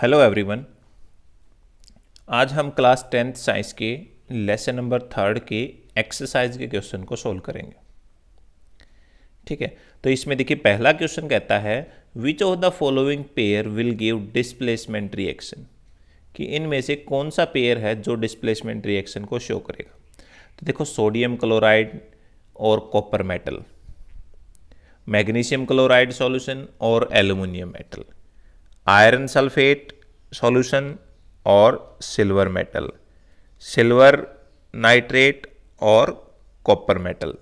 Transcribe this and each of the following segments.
Hello everyone आज हम class tenth science के लेसन नंबर थर्ड के एक्सरसाइज के क्वेश्चन को सोल्व करेंगे ठीक है तो इसमें देखिए पहला क्वेश्चन कहता है which of the following pair will give displacement reaction कि इनमें से कौन सा पेयर है जो डिस्प्लेसमेंट रिएक्शन को शो करेगा तो देखो सोडियम क्लोराइड और copper metal magnesium chloride solution और aluminium metal iron sulphate solution और सिल्वर मेटल सिल्वर नाइट्रेट और कॉपर मेटल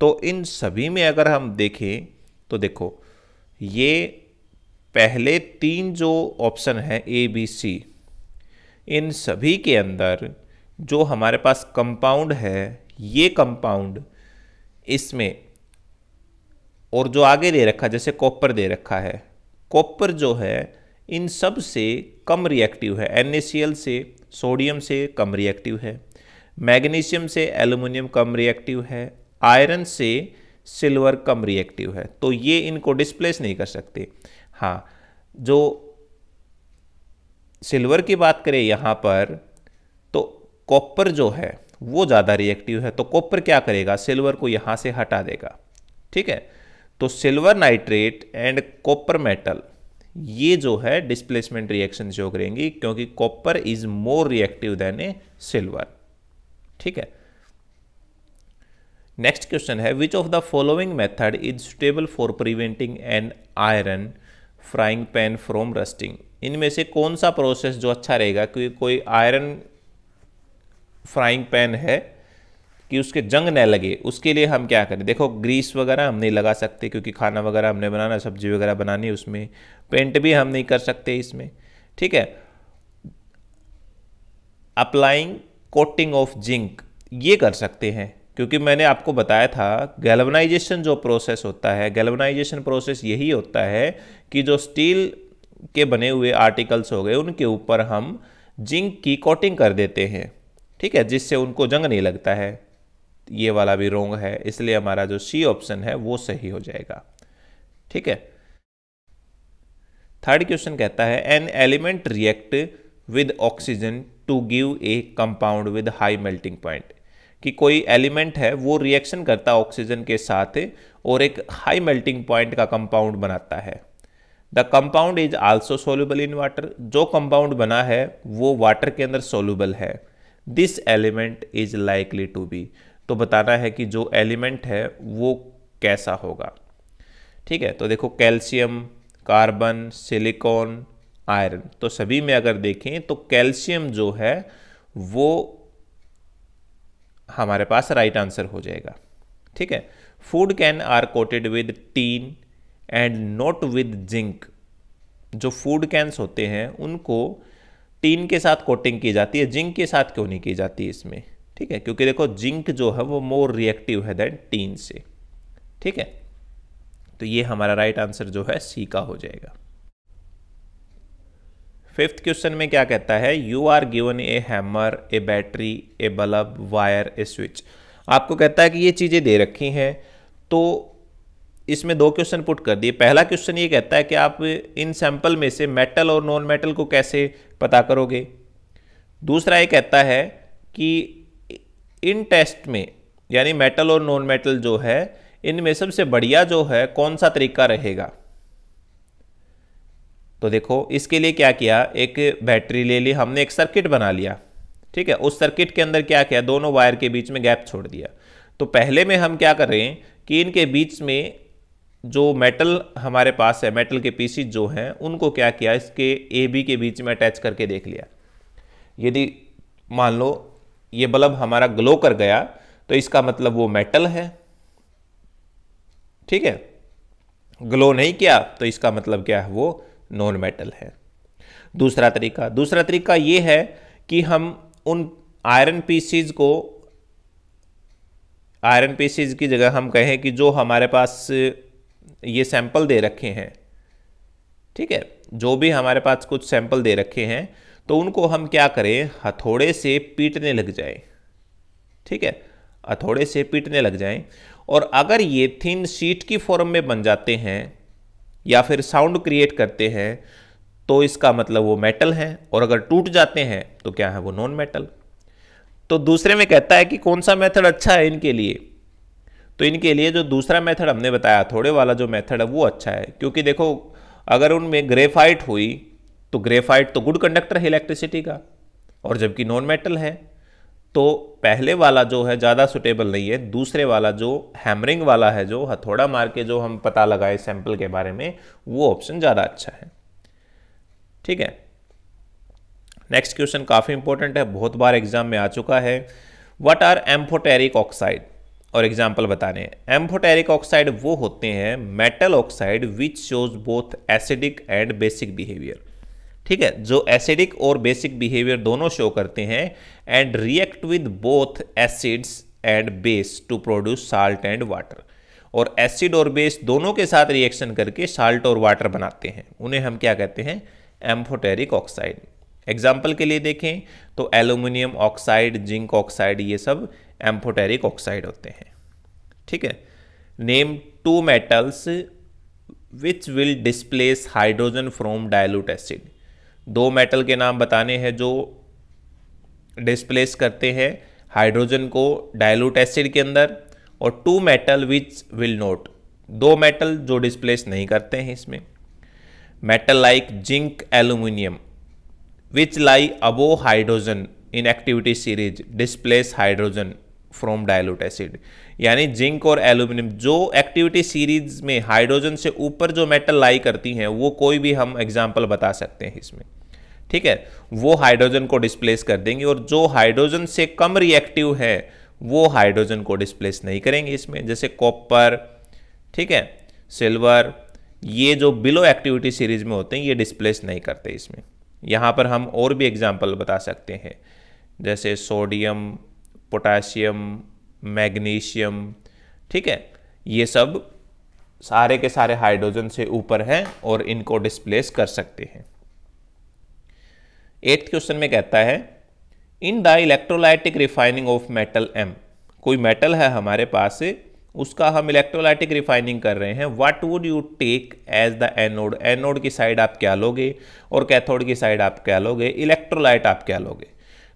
तो इन सभी में अगर हम देखें तो देखो ये पहले तीन जो ऑप्शन है ए बी सी इन सभी के अंदर जो हमारे पास कंपाउंड है ये कंपाउंड इसमें और जो आगे दे रखा जैसे कॉपर दे रखा है कॉपर जो है इन सब से कम रिएक्टिव है एन से सोडियम से कम रिएक्टिव है मैग्नीशियम से एल्यूमिनियम कम रिएक्टिव है आयरन से सिल्वर कम रिएक्टिव है तो ये इनको डिस्प्लेस नहीं कर सकते हाँ जो सिल्वर की बात करें यहाँ पर तो कॉपर जो है वो ज़्यादा रिएक्टिव है तो कॉपर क्या करेगा सिल्वर को यहाँ से हटा देगा ठीक है तो silver nitrate and copper metal ये जो है डिस्प्लेसमेंट रिएक्शन जो करेंगी क्योंकि copper is more reactive than a silver ठीक है नेक्स्ट क्वेश्चन है which of the following method is stable for preventing an iron frying pan from rusting इनमें से कौन सा प्रोसेस जो अच्छा रहेगा क्योंकि कोई आयरन फ्राइंग पैन है कि उसके जंग न लगे उसके लिए हम क्या करें देखो ग्रीस वगैरह हम नहीं लगा सकते क्योंकि खाना वगैरह हमने बनाना सब्जी वगैरह बनानी उसमें पेंट भी हम नहीं कर सकते इसमें ठीक है अप्लाइंग कोटिंग ऑफ जिंक ये कर सकते हैं क्योंकि मैंने आपको बताया था गैल्वनाइजेशन जो प्रोसेस होता है गैल्वनाइजेशन प्रोसेस यही होता है कि जो स्टील के बने हुए आर्टिकल्स हो गए उनके ऊपर हम जिंक की कोटिंग कर देते हैं ठीक है जिससे उनको जंग नहीं लगता है ये वाला भी रोंग है इसलिए हमारा जो सी ऑप्शन है वो सही हो जाएगा ठीक है थर्ड क्वेश्चन कहता है an element react with oxygen to give a compound with high melting point कि कोई एलिमेंट है वो रिएक्शन करता ऑक्सीजन के साथ और एक हाई मेल्टिंग पॉइंट का कंपाउंड बनाता है the compound is also soluble in water जो कंपाउंड बना है वो वाटर के अंदर सोल्यूबल है this element is likely to be तो बताना है कि जो एलिमेंट है वो कैसा होगा ठीक है तो देखो कैल्शियम कार्बन सिलिकॉन आयरन तो सभी में अगर देखें तो कैल्शियम जो है वो हमारे पास राइट आंसर हो जाएगा ठीक है food can are coated with tin and not with zinc जो फूड कैंस होते हैं उनको टीन के साथ कोटिंग की जाती है जिंक के साथ क्यों नहीं की जाती इसमें ठीक है क्योंकि देखो जिंक जो है वो मोर रिएक्टिव है दैन टीन से ठीक है तो ये हमारा राइट आंसर जो है सी का हो जाएगा फिफ्थ क्वेश्चन में क्या कहता है you are given a hammer a battery a bulb wire a switch आपको कहता है कि ये चीज़ें दे रखी हैं तो इसमें दो क्वेश्चन पुट कर दिए पहला क्वेश्चन ये कहता है कि आप इन सैंपल में से मेटल और नॉन मेटल को कैसे पता करोगे दूसरा ये कहता है कि इन टेस्ट में यानी मेटल और नॉन मेटल जो है इनमें सबसे बढ़िया जो है कौन सा तरीका रहेगा तो देखो इसके लिए क्या किया एक बैटरी ले ली हमने एक सर्किट बना लिया ठीक है उस सर्किट के अंदर क्या किया दोनों वायर के बीच में गैप छोड़ दिया तो पहले में हम क्या कर रहे हैं कि इनके बीच में जो मेटल हमारे पास है मेटल के पीसीज जो हैं उनको क्या किया इसके ए बी के बीच में अटैच करके देख लिया यदि मान लो ये बल्ब हमारा ग्लो कर गया तो इसका मतलब वो मेटल है ठीक है ग्लो नहीं किया तो इसका मतलब क्या है वो नॉन मेटल है दूसरा तरीका दूसरा तरीका ये है कि हम उन आयरन पीसीज को आयरन पीसीज की जगह हम कहें कि जो हमारे पास ये सैंपल दे रखे हैं ठीक है जो भी हमारे पास कुछ सैंपल दे रखे हैं तो उनको हम क्या करें हथौड़े से पीटने लग जाए ठीक है हथौड़े से पीटने लग जाएं और अगर ये थिन शीट की फॉर्म में बन जाते हैं या फिर साउंड क्रिएट करते हैं तो इसका मतलब वो मेटल है और अगर टूट जाते हैं तो क्या है वो नॉन मेटल तो दूसरे में कहता है कि कौन सा मेथड अच्छा है इनके लिए तो इनके लिए जो दूसरा मेथड हमने बताया थोड़े वाला जो मेथड है वो अच्छा है क्योंकि देखो अगर उनमें ग्रेफाइट हुई तो ग्रेफाइट तो गुड कंडक्टर है इलेक्ट्रिसिटी का और जबकि नॉन मेटल है तो पहले वाला जो है ज़्यादा सुटेबल नहीं है दूसरे वाला जो हैमरिंग वाला है जो हथौड़ा मार के जो हम पता लगाए सैंपल के बारे में वो ऑप्शन ज़्यादा अच्छा है ठीक है नेक्स्ट क्वेश्चन काफ़ी इंपॉर्टेंट है बहुत बार एग्जाम में आ चुका है वट आर एम्फोटेरिक ऑक्साइड और एग्जाम्पल बताने एम्फोटेरिक ऑक्साइड वो होते हैं metal oxide which shows both acidic and basic behaviour ठीक है जो एसिडिक और बेसिक बिहेवियर दोनों शो करते हैं and react with both acids and base to produce salt and water और एसिड और बेस दोनों के साथ रिएक्शन करके साल्ट और वाटर बनाते हैं उन्हें हम क्या कहते हैं एम्फोटेरिक ऑक्साइड एग्जाम्पल के लिए देखें तो एल्यूमिनियम ऑक्साइड जिंक ऑक्साइड ये सब एम्फोटेरिक ऑक्साइड होते हैं ठीक है name two metals which will displace hydrogen from dilute acid दो मेटल के नाम बताने हैं जो डिस्प्लेस करते हैं हाइड्रोजन को डायलूट एसिड के अंदर और two metal which will not दो मेटल जो डिस्प्लेस नहीं करते हैं इसमें metal like zinc aluminium which lie above hydrogen in activity series displace hydrogen from dilute acid यानी जिंक और एल्यूमिनियम जो एक्टिविटी सीरीज में हाइड्रोजन से ऊपर जो मेटल लाई करती हैं वो कोई भी हम एग्जाम्पल बता सकते हैं इसमें ठीक है वो हाइड्रोजन को डिस्प्लेस कर देंगी और जो हाइड्रोजन से कम रिएक्टिव है वो हाइड्रोजन को डिस्प्लेस नहीं करेंगे इसमें जैसे कॉपर ठीक है सिल्वर ये जो बिलो एक्टिविटी सीरीज में होते हैं ये डिस्प्लेस नहीं करते इसमें यहाँ पर हम और भी एग्जाम्पल बता सकते हैं जैसे सोडियम पोटासियम मैग्नीशियम ठीक है ये सब सारे के सारे हाइड्रोजन से ऊपर हैं और इनको डिस्प्लेस कर सकते हैं एट्थ क्वेश्चन में कहता है in the electrolytic refining of metal M कोई मेटल है हमारे पास उसका हम इलेक्ट्रोलाइटिक रिफाइनिंग कर रहे हैं what would you take as the anode anode की साइड आप क्या लोगे और कैथोड की साइड आप क्या लोगे इलेक्ट्रोलाइट आप क्या लोगे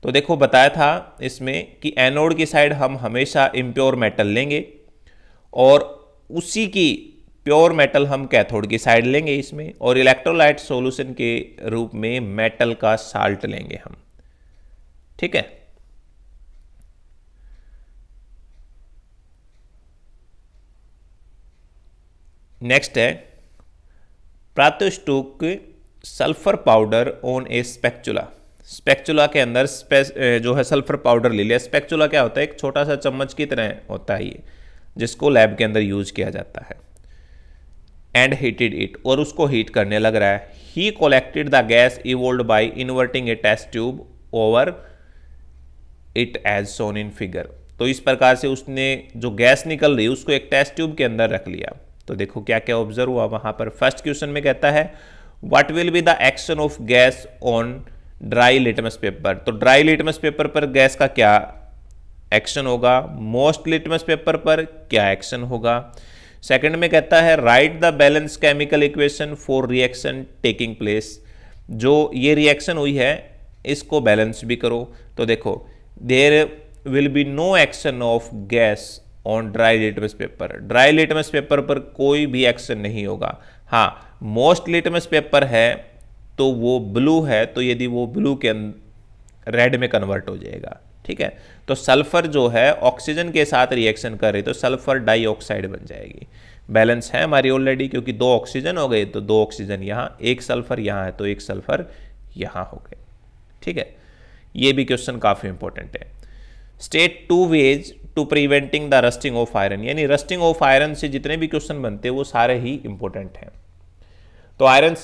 तो देखो बताया था इसमें कि एनोड की साइड हम हमेशा इम्प्योर मेटल लेंगे और उसी की प्योर मेटल हम कैथोड की साइड लेंगे इसमें और इलेक्ट्रोलाइट सॉल्यूशन के रूप में मेटल का साल्ट लेंगे हम ठीक है नेक्स्ट है प्रातुष्टुक sulphur powder on a spatula spatula के अंदर जो है सल्फर पाउडर ले लिया स्पेक्चुला क्या होता है एक छोटा सा चम्मच की तरह होता है ये जिसको लैब के अंदर यूज किया जाता है एंड हीटेड इट और उसको हीट करने लग रहा है he collected the gas evolved by inverting a test tube over it as shown in figure तो इस प्रकार से उसने जो गैस निकल रही उसको एक टेस्ट ट्यूब के अंदर रख लिया तो देखो क्या क्या ऑब्जर्व हुआ वहां पर फर्स्ट क्वेश्चन में कहता है what will be the action of gas on dry litmus paper तो ड्राई लिटमस पेपर पर गैस का क्या एक्शन होगा मोस्ट लिटमस पेपर पर क्या एक्शन होगा सेकंड में कहता है write the balance chemical equation for reaction taking place जो ये रिएक्शन हुई है इसको बैलेंस भी करो तो देखो there will be no action of gas on dry litmus paper dry litmus paper पर कोई भी एक्शन नहीं होगा हाँ मोस्ट लिटमस पेपर है तो वो ब्लू है तो यदि वो ब्लू के रेड अं-, में कन्वर्ट हो जाएगा ठीक है तो सल्फर जो है ऑक्सीजन के साथ रिएक्शन कर रही तो सल्फर डाइऑक्साइड बन जाएगी बैलेंस है हमारी ऑलरेडी क्योंकि दो ऑक्सीजन हो गए तो दो ऑक्सीजन यहाँ एक सल्फर यहाँ है तो एक सल्फर यहाँ हो गए ठीक है ये भी क्वेश्चन काफ़ी इंपॉर्टेंट है state two ways to preventing the rusting of iron यानी रस्टिंग ऑफ आयरन से जितने भी क्वेश्चन बनते हैं वो सारे ही इंपॉर्टेंट हैं तो आयरन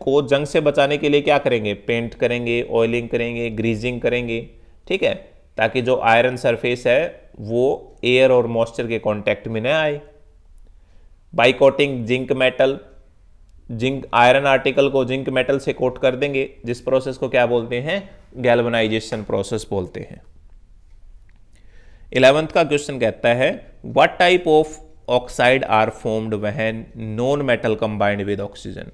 को जंग से बचाने के लिए क्या करेंगे पेंट करेंगे ऑयलिंग करेंगे ग्रीजिंग करेंगे ठीक है ताकि जो आयरन सरफेस है वो एयर और मॉइस्चर के कांटेक्ट में न आए coating zinc metal zinc iron article को जिंक मेटल से कोट कर देंगे जिस प्रोसेस को क्या बोलते हैं गैल्वनाइजेशन प्रोसेस बोलते हैं इलेवेंथ का क्वेश्चन कहता है what type of oxide are formed when non metal combined with oxygen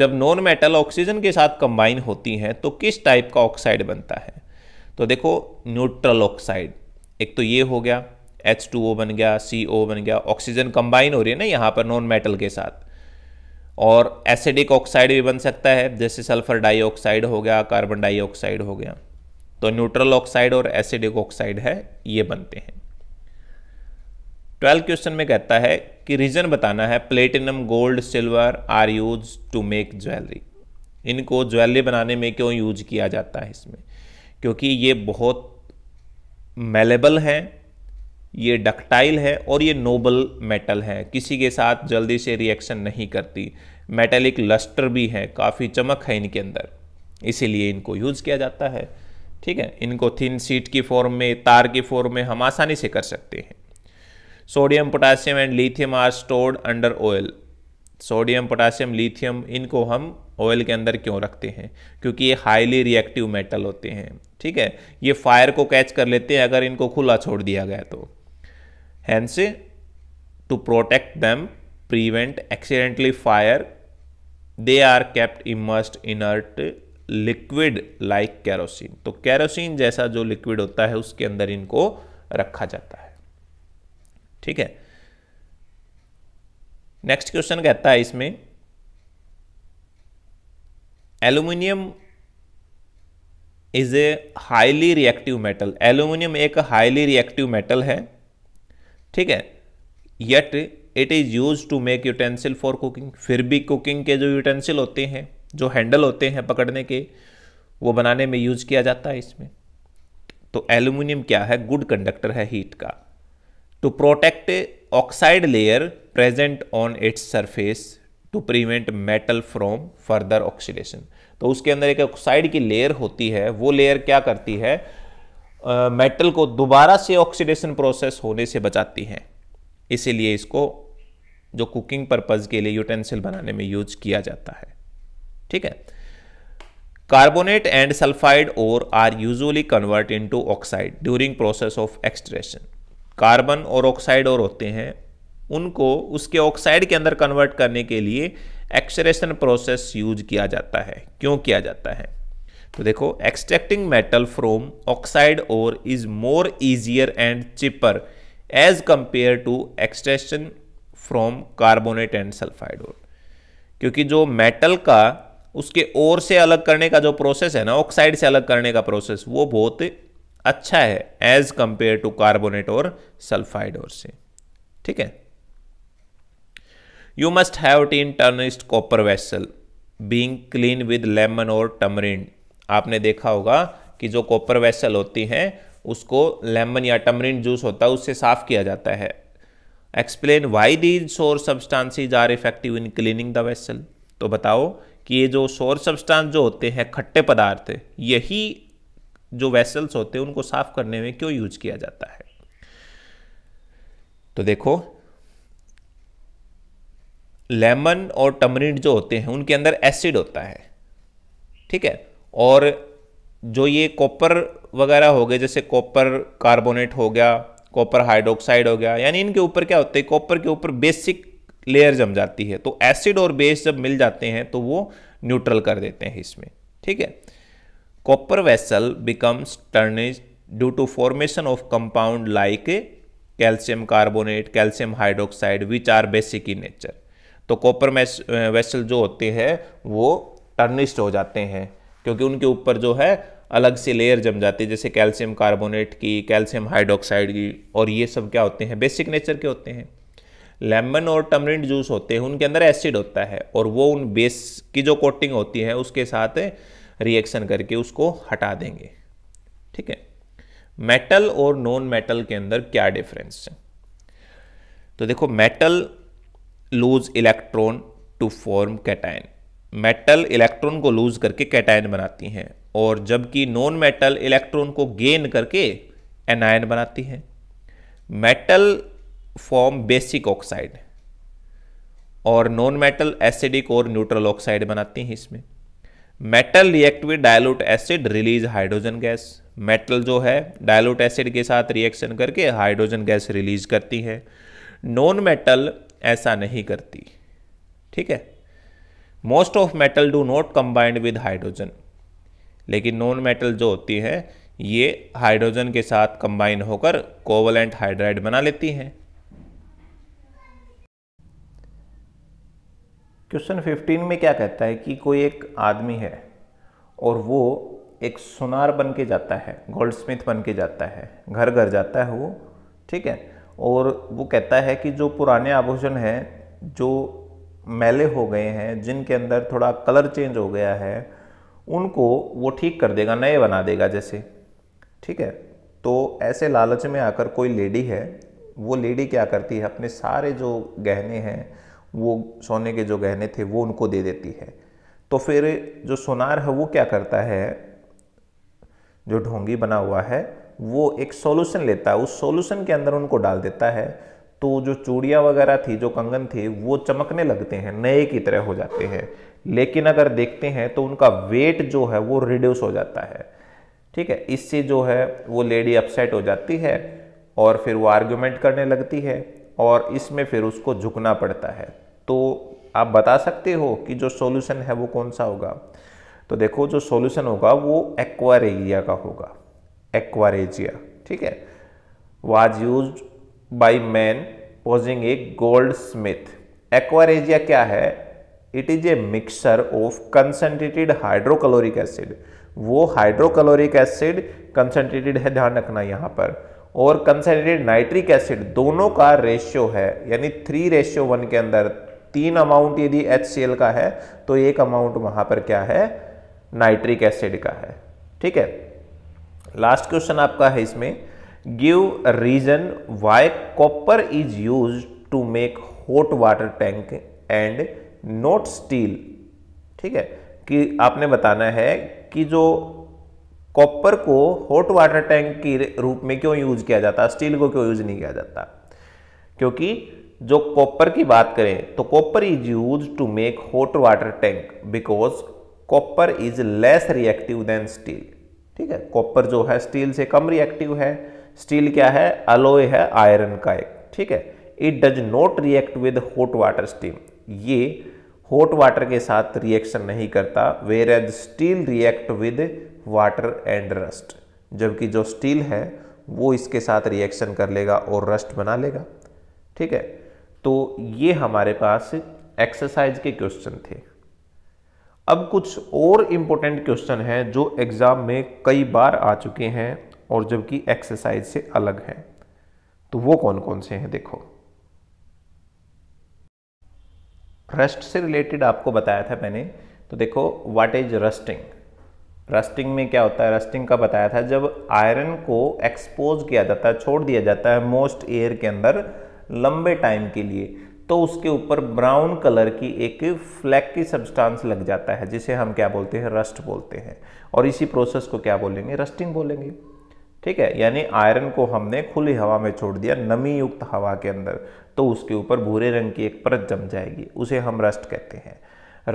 जब नॉन मेटल ऑक्सीजन के साथ कंबाइन होती हैं तो किस टाइप का ऑक्साइड बनता है तो देखो न्यूट्रल ऑक्साइड एक तो ये हो गया H2O बन गया CO बन गया ऑक्सीजन कंबाइन हो रही है ना यहाँ पर नॉन मेटल के साथ और एसिडिक ऑक्साइड भी बन सकता है जैसे सल्फर डाइऑक्साइड हो गया कार्बन डाइऑक्साइड हो गया तो न्यूट्रल ऑक्साइड और एसिडिक ऑक्साइड है ये बनते हैं ट्वेल्थ क्वेश्चन में कहता है कि रीज़न बताना है platinum gold silver are used to make jewellery इनको ज्वेलरी बनाने में क्यों यूज किया जाता है इसमें क्योंकि ये बहुत मेलेबल हैं ये डक्टाइल है और ये नोबल मेटल है किसी के साथ जल्दी से रिएक्शन नहीं करती मेटेलिक लस्टर भी है काफ़ी चमक है इनके अंदर इसीलिए इनको यूज़ किया जाता है ठीक है इनको थिन सीट की फॉर्म में तार की फॉर्म में हम आसानी से कर सकते हैं sodium potassium and lithium are stored under oil sodium potassium lithium इनको हम ऑयल के अंदर क्यों रखते हैं क्योंकि ये हाईली रिएक्टिव मेटल होते हैं ठीक है ये फायर को कैच कर लेते हैं अगर इनको खुला छोड़ दिया गया तो hence to protect them prevent accidentally fire they are kept immersed inert liquid like kerosene तो कैरोसिन जैसा जो लिक्विड होता है उसके अंदर इनको रखा जाता है ठीक है नेक्स्ट क्वेश्चन कहता है इसमें aluminium is a highly reactive metal aluminium एक हाईली रिएक्टिव मेटल है ठीक है yet it is use to make utensil for cooking फिर भी कुकिंग के जो यूटेंसिल होते हैं जो हैंडल होते हैं पकड़ने के वो बनाने में यूज किया जाता है इसमें तो एल्यूमिनियम क्या है गुड कंडक्टर है हीट का to protect oxide layer present on its surface to prevent metal from further oxidation तो उसके अंदर एक ऑक्साइड की लेयर होती है वो लेयर क्या करती है मेटल uh, को दोबारा से ऑक्सीडेशन प्रोसेस होने से बचाती है इसीलिए इसको जो कुकिंग पर्पज़ के लिए यूटेंसिल बनाने में यूज किया जाता है ठीक है कार्बोनेट एंड सल्फाइड और are usually convert into oxide during process of extraction carbon ore oxide ore होते हैं उनको उसके ऑक्साइड के अंदर कन्वर्ट करने के लिए एक्सरेशन प्रोसेस यूज किया जाता है क्यों किया जाता है तो देखो extracting metal from oxide ore is more easier and cheaper as compare to extraction from carbonate and sulphide ore क्योंकि जो मेटल का उसके ओर से अलग करने का जो प्रोसेस है ना ऑक्साइड से अलग करने का प्रोसेस वो बहुत अच्छा है एज कंपेयर टू कार्बोनेट और सल्फाइड और से ठीक है you must have seen tarnished copper vessel being clean with lemon और टमरिंड आपने देखा होगा कि जो कॉपर वेसल होती हैं उसको लेमन या टमरिंड जूस होता है उससे साफ किया जाता है explain why these sour is are effective in cleaning the vessel तो बताओ कि ये जो सोर सब्सटांस जो होते हैं खट्टे पदार्थ यही जो वेसल्स होते हैं उनको साफ करने में क्यों यूज किया जाता है तो देखो लेमन और टमरिंड जो होते हैं उनके अंदर एसिड होता है ठीक है और जो ये कॉपर वगैरह हो गए जैसे कॉपर कार्बोनेट हो गया कॉपर हाइड्रोक्साइड हो गया यानी इनके ऊपर क्या होते हैं कॉपर के ऊपर बेसिक लेयर जम जाती है तो एसिड और बेस जब मिल जाते हैं तो वो न्यूट्रल कर देते हैं इसमें ठीक है copper vessel becomes tarnished due to formation of compound like calcium carbonate, calcium hydroxide which are basic in nature. तो कॉपर वेसल जो होते हैं वो टर्निस्ट हो जाते हैं क्योंकि उनके ऊपर जो है अलग से लेयर जम जाती है जैसे कैल्शियम कार्बोनेट की कैल्शियम हाइड्रोक्साइड की और ये सब क्या होते हैं बेसिक नेचर के होते हैं लेमन और टमरिंड जूस होते हैं उनके अंदर एसिड होता है और वो उन बेस की जो कोटिंग होती है उसके साथ रिएक्शन करके उसको हटा देंगे ठीक है मेटल और नॉन मेटल के अंदर क्या डिफरेंस है तो देखो metal lose electron to form cation metal electron को लूज करके कैटाइन बनाती हैं और जबकि नॉन मेटल इलेक्ट्रॉन को गेन करके एनायन बनाती हैं मेटल फॉर्म बेसिक ऑक्साइड और नॉन मेटल एसिडिक और न्यूट्रल ऑक्साइड बनाती हैं इसमें metal react with dilute acid release hydrogen gas metal जो है डायलूट एसिड के साथ रिएक्शन करके हाइड्रोजन गैस रिलीज करती है नॉन मेटल ऐसा नहीं करती ठीक है most of metal do not combined with hydrogen लेकिन नॉन मेटल जो होती है ये हाइड्रोजन के साथ कंबाइन होकर कोवलेंट हाइड्राइड बना लेती हैं क्वेश्चन 15 में क्या कहता है कि कोई एक आदमी है और वो एक सुनार बन के जाता है गोल्ड स्मिथ बन के जाता है घर घर जाता है वो ठीक है और वो कहता है कि जो पुराने आभूषण हैं जो मैले हो गए हैं जिनके अंदर थोड़ा कलर चेंज हो गया है उनको वो ठीक कर देगा नए बना देगा जैसे ठीक है तो ऐसे लालच में आकर कोई लेडी है वो लेडी क्या करती है अपने सारे जो गहने हैं वो सोने के जो गहने थे वो उनको दे देती है तो फिर जो सोनार है वो क्या करता है जो ढोंगी बना हुआ है वो एक सॉल्यूशन लेता है उस सॉल्यूशन के अंदर उनको डाल देता है तो जो चूड़ियाँ वगैरह थी जो कंगन थे वो चमकने लगते हैं नए की तरह हो जाते हैं लेकिन अगर देखते हैं तो उनका वेट जो है वो रिड्यूस हो जाता है ठीक है इससे जो है वो लेडी अपसेट हो जाती है और फिर वो आर्ग्यूमेंट करने लगती है और इसमें फिर उसको झुकना पड़ता है तो आप बता सकते हो कि जो सॉल्यूशन है वो कौन सा होगा तो देखो जो सॉल्यूशन होगा वो एक्वारेजिया का होगा एक्वारेजिया ठीक है was use by man posing a goldsmith aqua regia क्या है it is a mixture of concentrated hydrochloric acid वो हाइड्रोकलोरिक एसिड कंसनट्रेटेड है ध्यान रखना यहाँ पर और कंसनट्रेटेड नाइट्रिक एसिड दोनों का रेशियो है यानी थ्री रेशियो वन के अंदर तीन अमाउंट यदि एच का है तो एक अमाउंट वहां पर क्या है नाइट्रिक एसिड का है ठीक है लास्ट क्वेश्चन आपका है इसमें give reason why copper is use to make hot water tank and not steel ठीक है कि आपने बताना है कि जो कॉपर को हॉट वाटर टैंक के रूप में क्यों यूज किया जाता है स्टील को क्यों यूज नहीं किया जाता क्योंकि जो कॉपर की बात करें तो copper is use to make hot water tank because copper is less reactive than steel ठीक है कॉपर जो है स्टील से कम रिएक्टिव है स्टील क्या है अलोय है आयरन का एक ठीक है it does not react with hot water steam ये हॉट वाटर के साथ रिएक्शन नहीं करता whereas steel react with water and rust जबकि जो स्टील है वो इसके साथ रिएक्शन कर लेगा और रस्ट बना लेगा ठीक है तो ये हमारे पास एक्सरसाइज के क्वेश्चन थे अब कुछ और इम्पोर्टेंट क्वेश्चन हैं जो एग्ज़ाम में कई बार आ चुके हैं और जबकि एक्सरसाइज से अलग हैं तो वो कौन कौन से हैं देखो रस्ट से रिलेटेड आपको बताया था मैंने तो देखो व्हाट इज रस्टिंग रस्टिंग में क्या होता है रस्टिंग का बताया था जब आयरन को एक्सपोज किया जाता है छोड़ दिया जाता है मोस्ट एयर के अंदर लंबे टाइम के लिए तो उसके ऊपर ब्राउन कलर की एक फ्लैक की सब्सटेंस लग जाता है जिसे हम क्या बोलते हैं रस्ट बोलते हैं और इसी प्रोसेस को क्या बोलेंगे रस्टिंग बोलेंगे ठीक है यानी आयरन को हमने खुली हवा में छोड़ दिया नमी युक्त हवा के अंदर तो उसके ऊपर भूरे रंग की एक परत जम जाएगी उसे हम रस्ट कहते हैं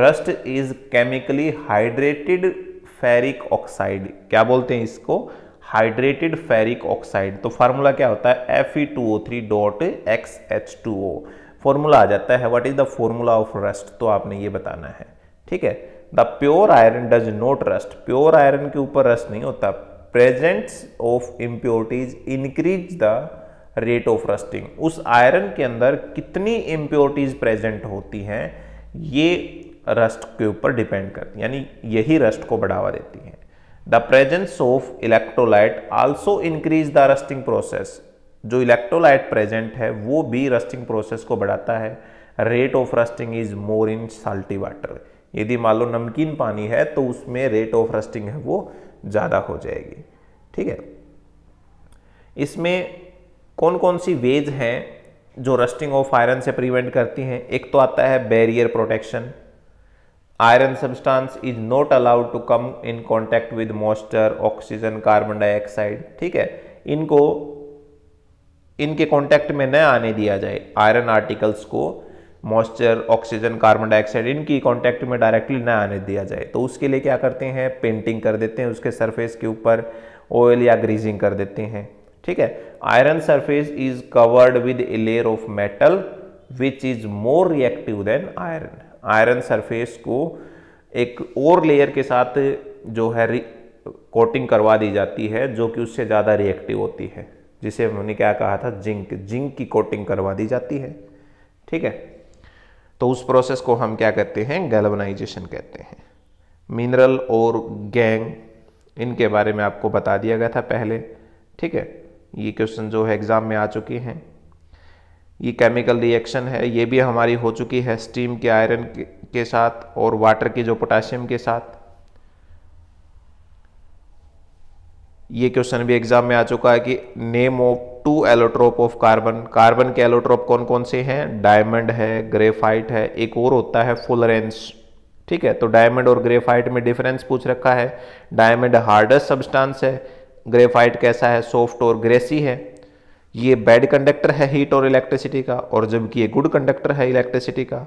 rust is chemically hydrated ferric oxide क्या बोलते हैं इसको हाइड्रेटेड फेरिक ऑक्साइड तो फार्मूला क्या होता है F E two O three dot X H two O formula आ जाता है what is the formula of rust तो आपने ये बताना है ठीक है the pure iron does not rust pure iron के ऊपर रस्ट नहीं होता presence of impurities increase the rate of rusting उस आयरन के अंदर कितनी इम्प्योरिटीज प्रेजेंट होती हैं ये रस्ट के ऊपर डिपेंड करती यानी यही रस्ट को बढ़ावा देती है the presence of electrolyte also increase the rusting process जो इलेक्ट्रोलाइट प्रेजेंट है वो भी रस्टिंग प्रोसेस को बढ़ाता है rate of rusting is more in salty water यदि मान लो नमकीन पानी है तो उसमें रेट ऑफ रस्टिंग है वो ज़्यादा हो जाएगी ठीक है इसमें कौन कौन सी वेज हैं जो रस्टिंग ऑफ आयरन से प्रिवेंट करती हैं एक तो आता है barrier protection iron substance is not allowed to come in contact with moisture oxygen carbon dioxide ठीक है इनको इनके कॉन्टैक्ट में न आने दिया जाए आयरन आर्टिकल्स को मॉइस्चर ऑक्सीजन कार्बन डाइऑक्साइड इनकी कॉन्टैक्ट में डायरेक्टली न आने दिया जाए तो उसके लिए क्या करते हैं पेंटिंग कर देते हैं उसके सरफेस के ऊपर ऑयल या ग्रीजिंग कर देते हैं ठीक है iron surface is covered with a layer of metal which is more reactive than iron iron surface को एक और लेयर के साथ जो है कोटिंग करवा दी जाती है जो कि उससे ज़्यादा रिएक्टिव होती है जिसे हमने क्या कहा था जिंक जिंक की कोटिंग करवा दी जाती है ठीक है तो उस प्रोसेस को हम क्या कहते हैं गैल्वनाइजेशन कहते हैं मिनरल और गैंग इनके बारे में आपको बता दिया गया था पहले ठीक है ये क्वेश्चन जो है एग्ज़ाम में आ चुके हैं ये केमिकल रिएक्शन है ये भी हमारी हो चुकी है स्टीम के आयरन के साथ और वाटर के जो पोटाशियम के साथ ये क्वेश्चन भी एग्जाम में आ चुका है कि name of two allotrope of carbon carbon के एलोट्रोप कौन कौन से हैं डायमंड है ग्रेफाइट है एक और होता है फुलरेंस ठीक है तो डायमंड और ग्रेफाइट में डिफरेंस पूछ रखा है डायमंड हार्डेस्ट सब्सटेंस है ग्रेफाइट कैसा है सॉफ्ट और ग्रेसी है ये बैड कंडक्टर है हीट और इलेक्ट्रिसिटी का और जबकि ये गुड कंडक्टर है इलेक्ट्रिसिटी का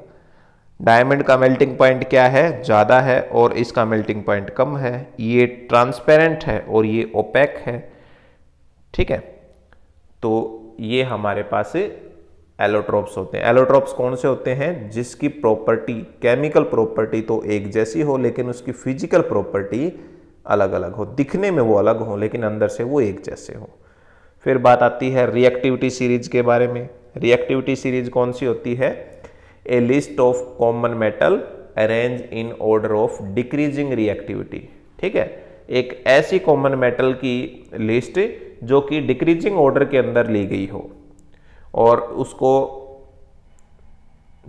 डायमंड का मेल्टिंग पॉइंट क्या है ज़्यादा है और इसका मेल्टिंग पॉइंट कम है ये ट्रांसपेरेंट है और ये ओपैक है ठीक है तो ये हमारे पास एलोट्रोप्स होते हैं एलोट्रोप्स कौन से होते हैं जिसकी प्रॉपर्टी केमिकल प्रॉपर्टी तो एक जैसी हो लेकिन उसकी फिजिकल प्रॉपर्टी अलग अलग हो दिखने में वो अलग हो लेकिन अंदर से वो एक जैसे हों फिर बात आती है रिएक्टिविटी सीरीज के बारे में रिएक्टिविटी सीरीज कौन सी होती है a list of common metal arrange in order of decreasing reactivity ठीक है एक ऐसी कॉमन मेटल की लिस्ट जो कि डिक्रीजिंग ऑर्डर के अंदर ली गई हो और उसको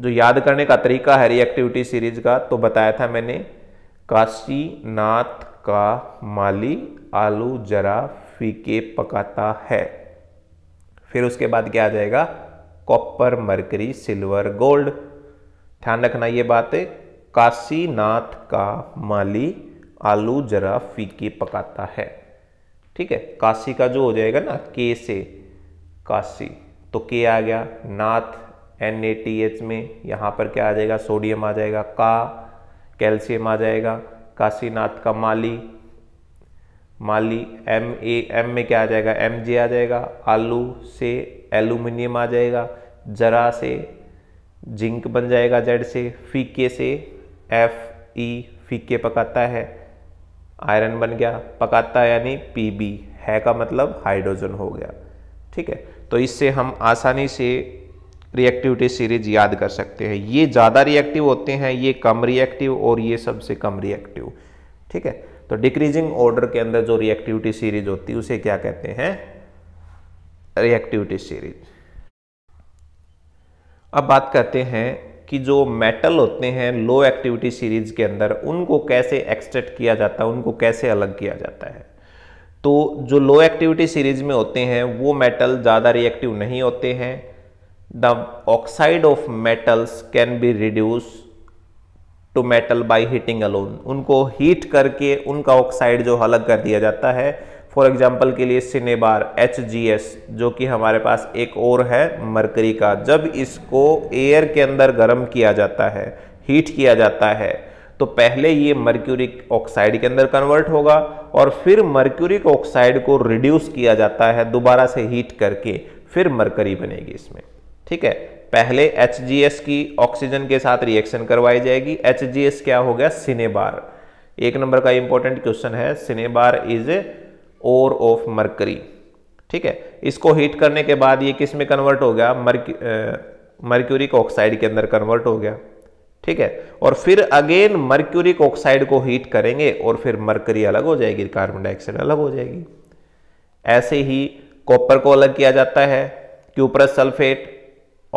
जो याद करने का तरीका है रिएक्टिविटी सीरीज का तो बताया था मैंने काशी नाथ का माली आलू जरा फीके पकाता है फिर उसके बाद क्या आ जाएगा कॉपर मरकरी सिल्वर गोल्ड ध्यान रखना ये बात है काशीनाथ का माली आलू जरा फीके पकाता है ठीक है काशी का जो हो जाएगा ना के से काशी तो के आ गया Nath N A T H में यहाँ पर क्या आ जाएगा सोडियम आ जाएगा का कैल्शियम आ जाएगा काशीनाथ का माली मान ली एम ए एम में क्या आ जाएगा एम जे आ जाएगा आलू से एल्यूमिनियम आ जाएगा जरा से जिंक बन जाएगा जेड से फीके से एफ ई फीके पकाता है आयरन बन गया पकाता यानी पी बी है का मतलब हाइड्रोजन हो गया ठीक है तो इससे हम आसानी से रिएक्टिविटी सीरीज याद कर सकते हैं ये ज़्यादा रिएक्टिव होते हैं ये कम रिएक्टिव और ये सबसे कम रिएक्टिव ठीक है तो डिक्रीजिंग ऑर्डर के अंदर जो रिएक्टिविटी सीरीज होती है उसे क्या कहते हैं रिएक्टिविटी सीरीज अब बात करते हैं कि जो मेटल होते हैं लो एक्टिविटी सीरीज के अंदर उनको कैसे एक्सट्रैक्ट किया जाता है उनको कैसे अलग किया जाता है तो जो लो एक्टिविटी सीरीज में होते हैं वो मेटल ज़्यादा रिएक्टिव नहीं होते हैं the oxide of metals can be reduce to metal by heating alone उनको हीट करके उनका ऑक्साइड जो अलग कर दिया जाता है फॉर एग्जाम्पल के लिए सिनेबार एच जो कि हमारे पास एक और है मरकरी का जब इसको एयर के अंदर गर्म किया जाता है हीट किया जाता है तो पहले ये मर्क्यूरिक ऑक्साइड के अंदर कन्वर्ट होगा और फिर मर्क्यूरिक ऑक्साइड को रिड्यूस किया जाता है दोबारा से हीट करके फिर मरकरी बनेगी इसमें ठीक है पहले एच की ऑक्सीजन के साथ रिएक्शन करवाई जाएगी एच क्या हो गया सिनेबार एक नंबर का इंपॉर्टेंट क्वेश्चन है cinnabar is ore of mercury ठीक है इसको हीट करने के बाद ये किस में कन्वर्ट हो गया मर्क्यूरिक ऑक्साइड के अंदर कन्वर्ट हो गया ठीक है और फिर अगेन मर्क्यूरिक ऑक्साइड को हीट करेंगे और फिर मरकरी अलग हो जाएगी कार्बन डाइऑक्साइड अलग हो जाएगी ऐसे ही कॉपर को अलग किया जाता है क्यूपरस सल्फेट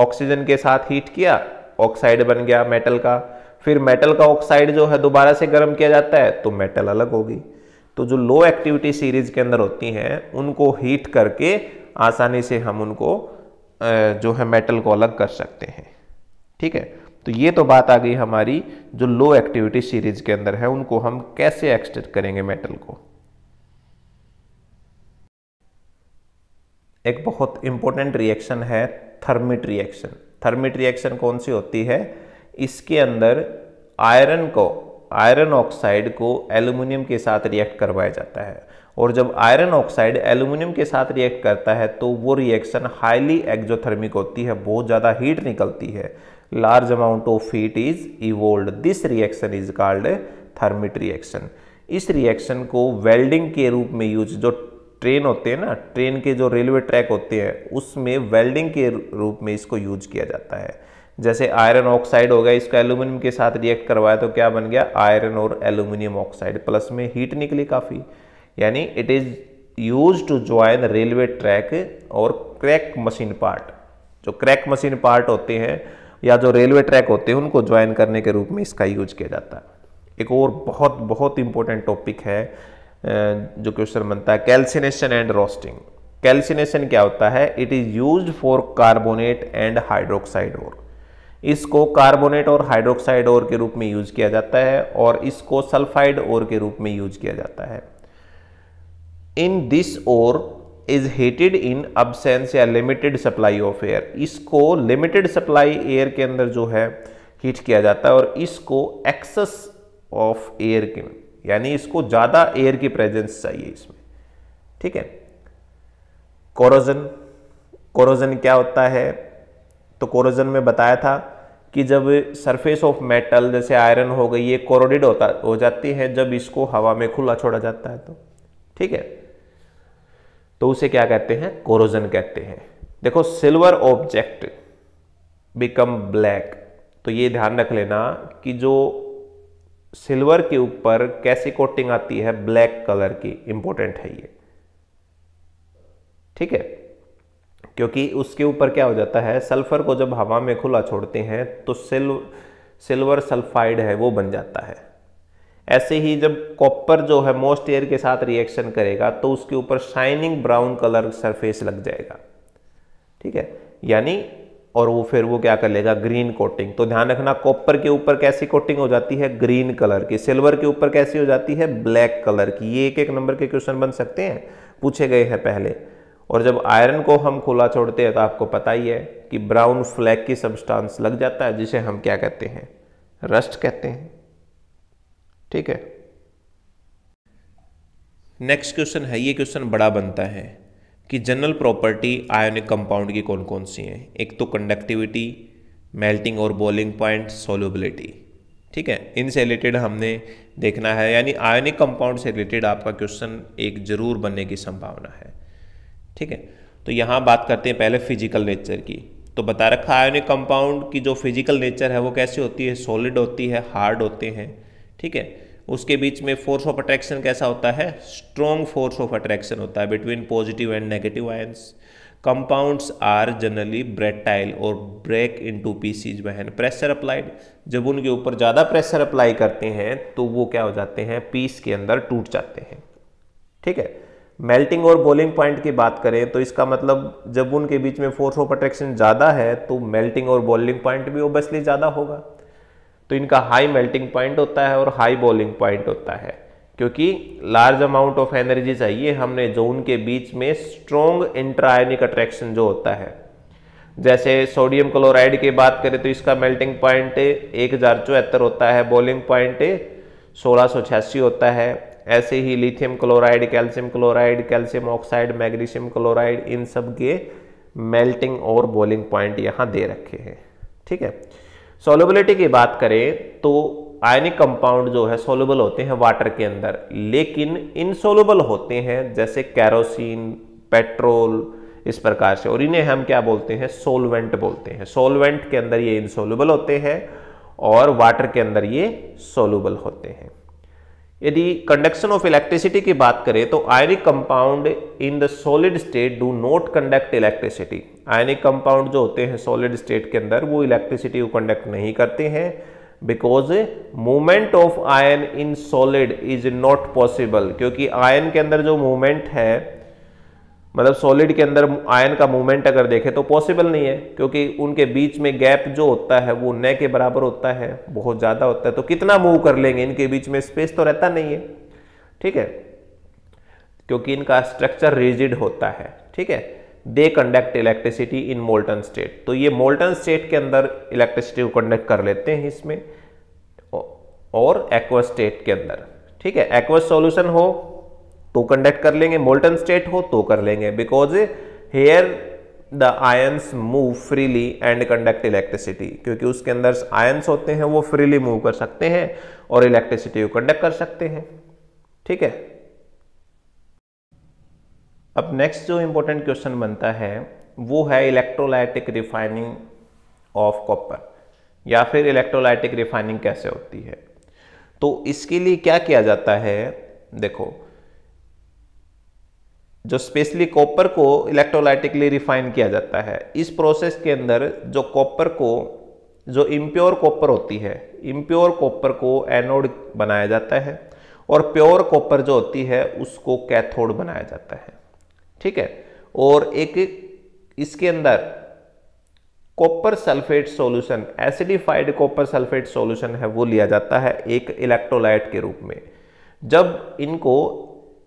ऑक्सीजन के साथ हीट किया ऑक्साइड बन गया मेटल का फिर मेटल का ऑक्साइड जो है दोबारा से गर्म किया जाता है तो मेटल अलग होगी तो जो लो एक्टिविटी सीरीज के अंदर होती हैं उनको हीट करके आसानी से हम उनको जो है मेटल को अलग कर सकते हैं ठीक है तो ये तो बात आ गई हमारी जो लो एक्टिविटी सीरीज के अंदर है उनको हम कैसे एक्सटेट करेंगे मेटल को एक बहुत इंपॉर्टेंट रिएक्शन है थर्मिट रिएक्शन थर्मिट रिएक्शन कौन सी होती है इसके अंदर आयरन को आयरन ऑक्साइड को एल्यूमिनियम के साथ रिएक्ट करवाया जाता है और जब आयरन ऑक्साइड एल्यूमिनियम के साथ रिएक्ट करता है तो वो रिएक्शन हाईली एक्जोथर्मिक होती है बहुत ज़्यादा हीट निकलती है large amount of heat is evolved this reaction is called thermite reaction इस रिएक्शन को वेल्डिंग के रूप में यूज जो ट्रेन होते हैं ना ट्रेन के जो रेलवे ट्रैक होते हैं उसमें वेल्डिंग के रूप में इसको यूज किया जाता है जैसे आयरन ऑक्साइड हो गया इसको एल्यूमिनियम के साथ रिएक्ट करवाया तो क्या बन गया आयरन और एल्यूमिनियम ऑक्साइड प्लस में हीट निकली काफ़ी यानी it is use to join railway track और क्रैक मशीन पार्ट जो क्रैक मशीन पार्ट होते हैं या जो रेलवे ट्रैक होते हैं उनको ज्वाइन करने के रूप में इसका यूज किया जाता है एक और बहुत बहुत इंपॉर्टेंट टॉपिक है जो क्वेश्चन बनता है कैल्सिनेशन एंड रोस्टिंग कैल्सिनेशन क्या होता है it is use for carbonate and hydroxide ore इसको कार्बोनेट और हाइड्रोक्साइड और के रूप में यूज किया जाता है और इसको सल्फाइड और के रूप में यूज किया जाता है in this ore is heated in absence या लिमिटेड सप्लाई ऑफ एयर इसको लिमिटेड सप्लाई एयर के अंदर जो है हीट किया जाता है और इसको एक्सेस ऑफ एयर के यानी इसको ज़्यादा एयर की प्रेजेंस चाहिए इसमें ठीक है कोरोजन कोरोजन क्या होता है तो कोरोजन में बताया था कि जब सरफेस ऑफ मेटल जैसे आयरन हो गई ये कोरोडिड होता हो जाती है जब इसको हवा में खुला छोड़ा जाता है तो ठीक है तो उसे क्या कहते हैं कोरोजन कहते हैं देखो सिल्वर ऑब्जेक्ट बिकम ब्लैक तो ये ध्यान रख लेना कि जो सिल्वर के ऊपर कैसी कोटिंग आती है ब्लैक कलर की इंपॉर्टेंट है ये ठीक है क्योंकि उसके ऊपर क्या हो जाता है सल्फर को जब हवा में खुला छोड़ते हैं तो सिल्व सिल्वर सल्फाइड है वो बन जाता है ऐसे ही जब कॉपर जो है मोस्ट एयर के साथ रिएक्शन करेगा तो उसके ऊपर शाइनिंग ब्राउन कलर सरफेस लग जाएगा ठीक है यानी और वो फिर वो क्या कर लेगा ग्रीन कोटिंग तो ध्यान रखना कॉपर के ऊपर कैसी कोटिंग हो जाती है ग्रीन कलर की सिल्वर के ऊपर कैसी हो जाती है ब्लैक कलर की ये एक एक नंबर के क्वेश्चन बन सकते हैं पूछे गए हैं पहले और जब आयरन को हम खुला छोड़ते हैं तो आपको पता ही है कि ब्राउन फ्लैग की सबस्टांस लग जाता है जिसे हम क्या कहते हैं रस्ट कहते हैं ठीक है नेक्स्ट क्वेश्चन है ये क्वेश्चन बड़ा बनता है कि जनरल प्रॉपर्टी आयोनिक कंपाउंड की कौन कौन सी हैं एक तो कंडक्टिविटी मेल्टिंग और बॉलिंग पॉइंट सोलबिलिटी ठीक है इनसे रिलेटेड हमने देखना है यानी आयोनिक कंपाउंड से रिलेटेड आपका क्वेश्चन एक जरूर बनने की संभावना है ठीक है तो यहाँ बात करते हैं पहले फिजिकल नेचर की तो बता रखा आयोनिक कंपाउंड की जो फिजिकल नेचर है वो कैसी होती है सॉलिड होती है हार्ड होते हैं ठीक है उसके बीच में फोर्स ऑफ अट्रैक्शन कैसा होता है स्ट्रॉन्ग फोर्स ऑफ अट्रैक्शन होता है between positive and negative ions compounds are generally brittle और break into pieces when pressure applied जब उनके ऊपर ज़्यादा प्रेशर अप्लाई करते हैं तो वो क्या हो जाते हैं पीस के अंदर टूट जाते हैं ठीक है मेल्टिंग और बोलिंग पॉइंट की बात करें तो इसका मतलब जब उनके बीच में फोर्स ऑफ अट्रैक्शन ज़्यादा है तो मेल्टिंग और बॉलिंग पॉइंट भी ओबियसली ज़्यादा होगा तो इनका हाई मेल्टिंग पॉइंट होता है और हाई बॉलिंग पॉइंट होता है क्योंकि लार्ज अमाउंट ऑफ एनर्जी चाहिए हमने जोन के बीच में स्ट्रॉन्ग इंट्राइनिक अट्रैक्शन जो होता है जैसे सोडियम क्लोराइड की बात करें तो इसका मेल्टिंग पॉइंट एक हज़ार चौहत्तर होता है बॉलिंग पॉइंट सोलह छियासी होता है ऐसे ही lithium chloride calcium chloride calcium oxide magnesium chloride इन सब के मेल्टिंग और बॉलिंग पॉइंट यहाँ दे रखे हैं ठीक है सोलबिलिटी की बात करें तो आयनिक कंपाउंड जो है सोलबल होते हैं वाटर के अंदर लेकिन इनसोलेबल होते हैं जैसे कैरोसिन पेट्रोल इस प्रकार से और इन्हें हम क्या बोलते हैं सोलवेंट बोलते हैं सोलवेंट के अंदर ये इनसोलबल होते हैं और वाटर के अंदर ये सोलबल होते हैं यदि कंडक्शन ऑफ इलेक्ट्रिसिटी की बात करें तो ionic compound in the solid state do not conduct electricity ionic compound जो होते हैं सॉलिड स्टेट के अंदर वो इलेक्ट्रिसिटी को कंडक्ट नहीं करते हैं because movement of ion in solid is not possible क्योंकि आयन के अंदर जो मूवमेंट है मतलब सॉलिड के अंदर आयन का मूवमेंट अगर देखें तो पॉसिबल नहीं है क्योंकि उनके बीच में गैप जो होता है वो न के बराबर होता है बहुत ज़्यादा होता है तो कितना मूव कर लेंगे इनके बीच में स्पेस तो रहता नहीं है ठीक है क्योंकि इनका स्ट्रक्चर रिजिड होता है ठीक है they conduct electricity in molten state तो ये मोल्टन स्टेट के अंदर इलेक्ट्रिसिटी को कंडक्ट कर लेते हैं इसमें और एक्वा स्टेट के अंदर ठीक है एक्वा सॉल्यूशन हो तो कंडक्ट कर लेंगे मोल्टन स्टेट हो तो कर लेंगे because here the ions move freely and conduct electricity क्योंकि उसके अंदर आयंस होते हैं वो फ्रीली मूव कर सकते हैं और इलेक्ट्रिसिटी को कंडक्ट कर सकते हैं ठीक है अब नेक्स्ट जो इंपॉर्टेंट क्वेश्चन बनता है वो है इलेक्ट्रोलाइटिक रिफाइनिंग ऑफ कॉपर या फिर इलेक्ट्रोलाइटिक रिफाइनिंग कैसे होती है तो इसके लिए क्या किया जाता है देखो जो स्पेशली कॉपर को इलेक्ट्रोलाइटिकली रिफाइन किया जाता है इस प्रोसेस के अंदर जो कॉपर को जो इम्प्योर कॉपर होती है इम्प्योर कॉपर को एनोड बनाया जाता है और प्योर कॉपर जो होती है उसको कैथोड बनाया जाता है ठीक है और एक इसके अंदर copper sulphate solution acidified copper sulphate solution है वो लिया जाता है एक इलेक्ट्रोलाइट के रूप में जब इनको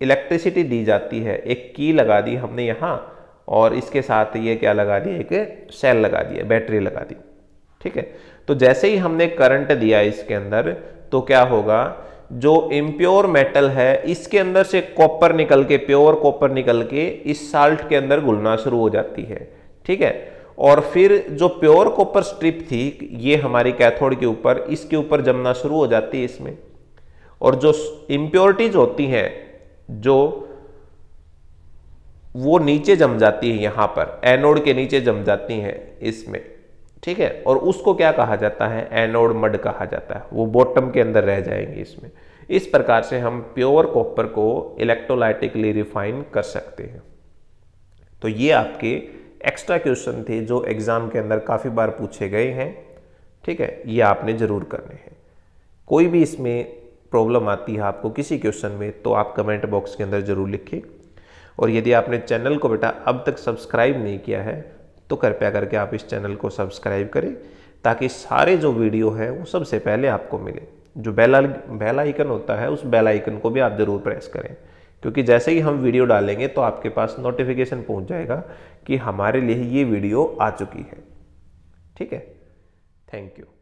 इलेक्ट्रिसिटी दी जाती है एक की लगा दी हमने यहाँ और इसके साथ ये क्या लगा दिया एक सेल लगा दिया बैटरी लगा दी ठीक है तो जैसे ही हमने करंट दिया इसके अंदर तो क्या होगा जो इम्प्योर मेटल है इसके अंदर से कॉपर निकल के प्योर कॉपर निकल के इस साल्ट के अंदर घुलना शुरू हो जाती है ठीक है और फिर जो प्योर कॉपर स्ट्रिप थी ये हमारी कैथोड के ऊपर इसके ऊपर जमना शुरू हो जाती है इसमें और जो इम्प्योरिटीज होती हैं जो वो नीचे जम जाती है यहां पर एनोड के नीचे जम जाती है इसमें ठीक है और उसको क्या कहा जाता है एनोड मड कहा जाता है वो बॉटम के अंदर रह जाएंगी इसमें इस प्रकार से हम प्योर कॉपर को इलेक्ट्रोलाइटिकली रिफाइन कर सकते हैं तो ये आपके एक्स्ट्रा क्वेश्चन थे जो एग्ज़ाम के अंदर काफ़ी बार पूछे गए हैं ठीक है ये आपने ज़रूर करने हैं कोई भी इसमें प्रॉब्लम आती है आपको किसी क्वेश्चन में तो आप कमेंट बॉक्स के अंदर ज़रूर लिखिए और यदि आपने चैनल को बेटा अब तक सब्सक्राइब नहीं किया है तो कृपया करके आप इस चैनल को सब्सक्राइब करें ताकि सारे जो वीडियो हैं वो सबसे पहले आपको मिले जो बेल बेल आइकन होता है उस बेल आइकन को भी आप ज़रूर प्रेस करें क्योंकि जैसे ही हम वीडियो डालेंगे तो आपके पास नोटिफिकेशन पहुंच जाएगा कि हमारे लिए ये वीडियो आ चुकी है ठीक है थैंक यू